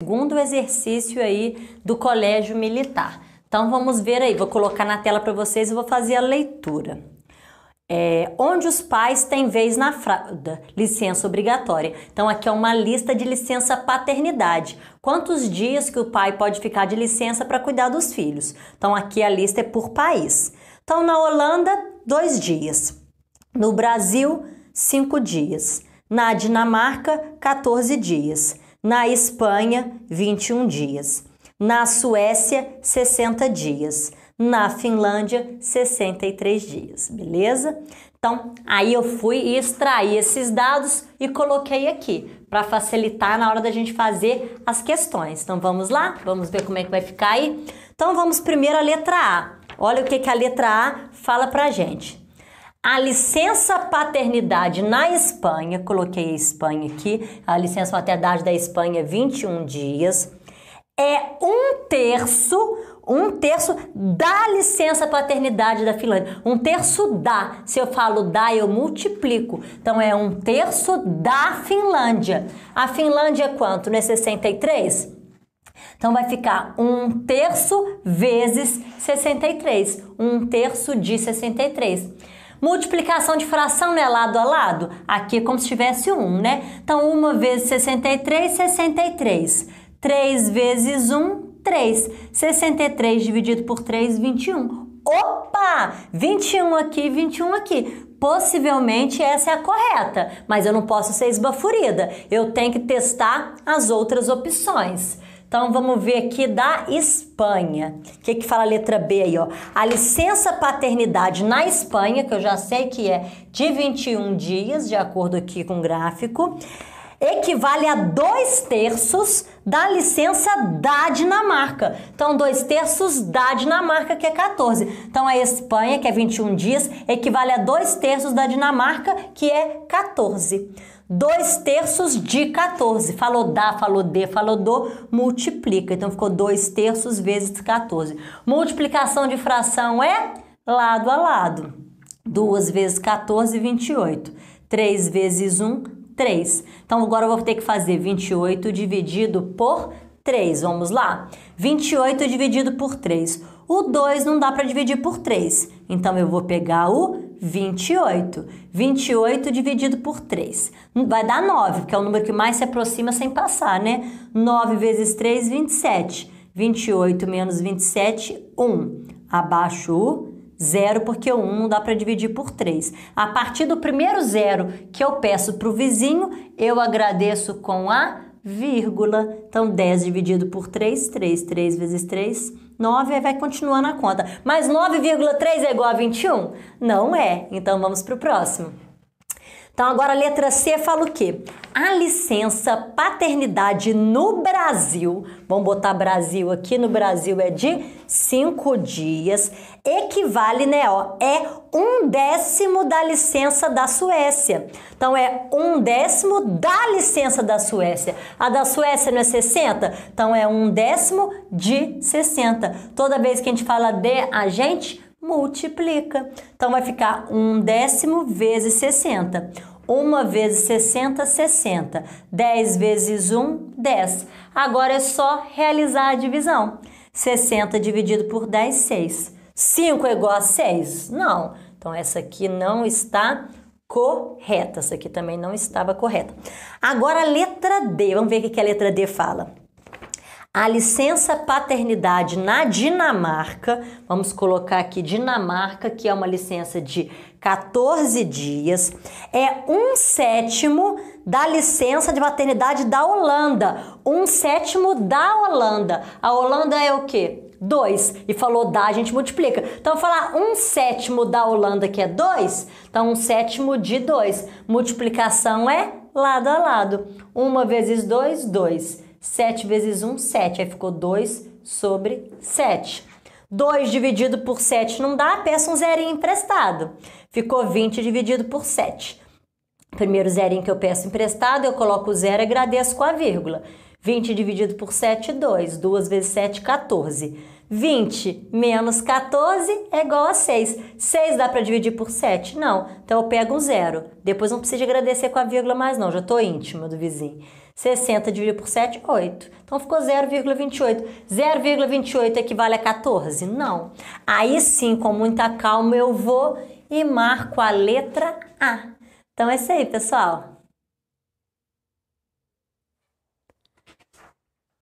segundo exercício aí do colégio militar. Então vamos ver aí, vou colocar na tela para vocês e vou fazer a leitura. É, onde os pais têm vez na fralda, licença obrigatória. Então aqui é uma lista de licença paternidade. Quantos dias que o pai pode ficar de licença para cuidar dos filhos? Então aqui a lista é por país. Então na Holanda, dois dias. No Brasil, cinco dias. Na Dinamarca, 14 dias. Na Espanha, 21 dias. Na Suécia, 60 dias. Na Finlândia, 63 dias, beleza? Então, aí eu fui e extraí esses dados e coloquei aqui para facilitar na hora da gente fazer as questões. Então, vamos lá? Vamos ver como é que vai ficar aí? Então, vamos primeiro a letra A. Olha o que, que a letra A fala para a gente. A licença paternidade na Espanha, coloquei a Espanha aqui, a licença maternidade da Espanha é 21 dias, é um terço, um terço da licença paternidade da Finlândia. Um terço da. Se eu falo da, eu multiplico. Então é um terço da Finlândia. A Finlândia é quanto? Não é 63? Então vai ficar um terço vezes 63. Um terço de 63. Multiplicação de fração não é lado a lado? Aqui é como se tivesse um, né? Então, 1 vezes 63, 63. 3 vezes 1, 3. 63 dividido por 3, 21. Opa! 21 aqui, 21 aqui. Possivelmente essa é a correta, mas eu não posso ser esbaforida. Eu tenho que testar as outras opções. Então vamos ver aqui da Espanha. O que, que fala a letra B aí, ó? A licença paternidade na Espanha, que eu já sei que é de 21 dias, de acordo aqui com o gráfico equivale a dois terços da licença da Dinamarca. Então, dois terços da Dinamarca, que é 14. Então, a Espanha, que é 21 dias, equivale a dois terços da Dinamarca, que é 14. Dois terços de 14. Falou dá, falou de, falou do, multiplica. Então, ficou dois terços vezes 14. Multiplicação de fração é lado a lado. 2 vezes 14, 28. 3 vezes 1, 3. Então agora eu vou ter que fazer 28 dividido por 3. Vamos lá? 28 dividido por 3. O 2 não dá para dividir por 3. Então eu vou pegar o 28. 28 dividido por 3. Vai dar 9, que é o número que mais se aproxima sem passar, né? 9 vezes 3, 27. 28 menos 27, 1. Abaixo o zero, porque o 1 um não dá para dividir por 3. A partir do primeiro zero que eu peço para o vizinho, eu agradeço com a vírgula. Então, 10 dividido por 3, 3, 3 vezes 3, 9, aí vai continuando a conta. Mas 9,3 é igual a 21? Não é. Então, vamos para o próximo. Então, agora a letra C fala o quê? A licença paternidade no Brasil, vamos botar Brasil aqui, no Brasil é de cinco dias, equivale, né, ó, é um décimo da licença da Suécia. Então, é um décimo da licença da Suécia. A da Suécia não é 60? Então, é um décimo de 60. Toda vez que a gente fala de, a gente multiplica. Então vai ficar um décimo vezes 60. 1 vezes 60, 60. 10 vezes 1, 10. Agora é só realizar a divisão. 60 dividido por 10, 6. 5 é igual a 6? Não. Então essa aqui não está correta. Essa aqui também não estava correta. Agora a letra D. Vamos ver o que a letra D fala. A licença paternidade na Dinamarca, vamos colocar aqui Dinamarca, que é uma licença de 14 dias, é um sétimo da licença de maternidade da Holanda. Um sétimo da Holanda. A Holanda é o quê? 2 e falou da, a gente multiplica. Então, falar um sétimo da Holanda, que é 2, então um sétimo de 2. Multiplicação é lado a lado. Uma vezes 2, 2. 7 vezes 1, 7. Aí ficou 2 sobre 7. 2 dividido por 7 não dá, peça um zerinho emprestado. Ficou 20 dividido por 7. Primeiro zerinho que eu peço emprestado, eu coloco o zero e agradeço com a vírgula. 20 dividido por 7, 2. 2 vezes 7, 14. 20 menos 14 é igual a 6. 6 dá para dividir por 7? Não. Então eu pego um zero. Depois não precisa agradecer com a vírgula mais não, já estou íntima do vizinho. 60 dividido por 7, 8. Então ficou 0,28. 0,28 equivale a 14? Não. Aí sim, com muita calma, eu vou e marco a letra A. Então é isso aí, pessoal.